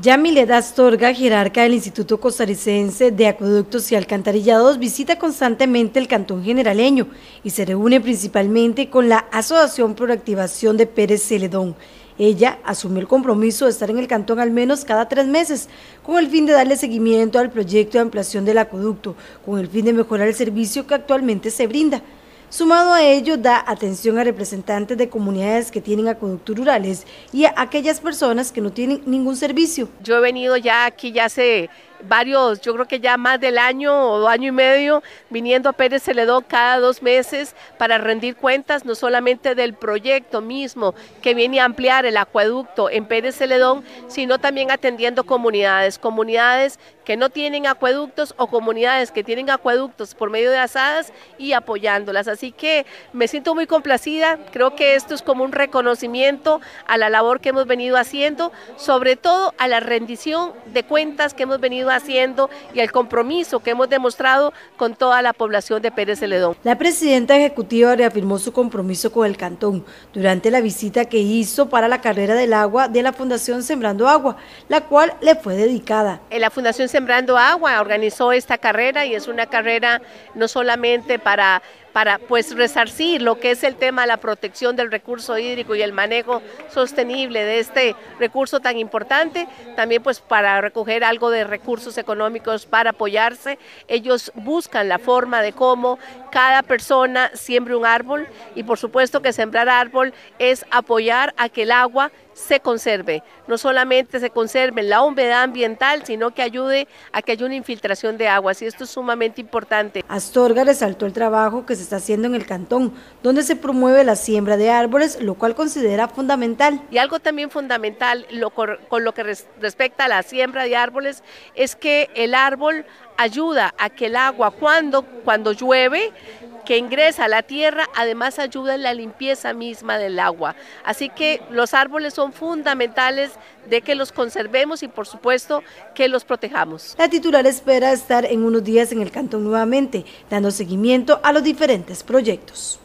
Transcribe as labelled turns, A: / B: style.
A: Yamile Astorga, jerarca del Instituto Costarricense de Acueductos y Alcantarillados, visita constantemente el Cantón Generaleño y se reúne principalmente con la Asociación por Activación de Pérez Celedón. Ella asumió el compromiso de estar en el cantón al menos cada tres meses, con el fin de darle seguimiento al proyecto de ampliación del acueducto, con el fin de mejorar el servicio que actualmente se brinda. Sumado a ello, da atención a representantes de comunidades que tienen acueductos rurales y a aquellas personas que no tienen ningún servicio.
B: Yo he venido ya aquí, ya sé varios, yo creo que ya más del año o año y medio, viniendo a Pérez Celedón cada dos meses para rendir cuentas no solamente del proyecto mismo que viene a ampliar el acueducto en Pérez Celedón, sino también atendiendo comunidades, comunidades que no tienen acueductos o comunidades que tienen acueductos por medio de asadas y apoyándolas. Así que me siento muy complacida, creo que esto es como un reconocimiento a la labor que hemos venido haciendo, sobre todo a la rendición de cuentas que hemos venido haciendo y el compromiso que hemos demostrado con toda la población de Pérez Celedón.
A: La presidenta ejecutiva reafirmó su compromiso con el cantón durante la visita que hizo para la carrera del agua de la Fundación Sembrando Agua, la cual le fue dedicada.
B: La Fundación Sembrando Agua organizó esta carrera y es una carrera no solamente para para pues resarcir lo que es el tema de la protección del recurso hídrico y el manejo sostenible de este recurso tan importante, también pues para recoger algo de recursos económicos para apoyarse. Ellos buscan la forma de cómo cada persona siembre un árbol y por supuesto que sembrar árbol es apoyar a que el agua se conserve, no solamente se conserve la humedad ambiental, sino que ayude a que haya una infiltración de aguas y esto es sumamente importante.
A: Astorga resaltó el trabajo que se está haciendo en el cantón, donde se promueve la siembra de
B: árboles, lo cual considera fundamental. Y algo también fundamental con lo que respecta a la siembra de árboles es que el árbol ayuda a que el agua cuando, cuando llueve que ingresa a la tierra, además ayuda en la limpieza misma del agua. Así que los árboles son fundamentales de que los conservemos y por supuesto que los protejamos.
A: La titular espera estar en unos días en el cantón nuevamente, dando seguimiento a los diferentes proyectos.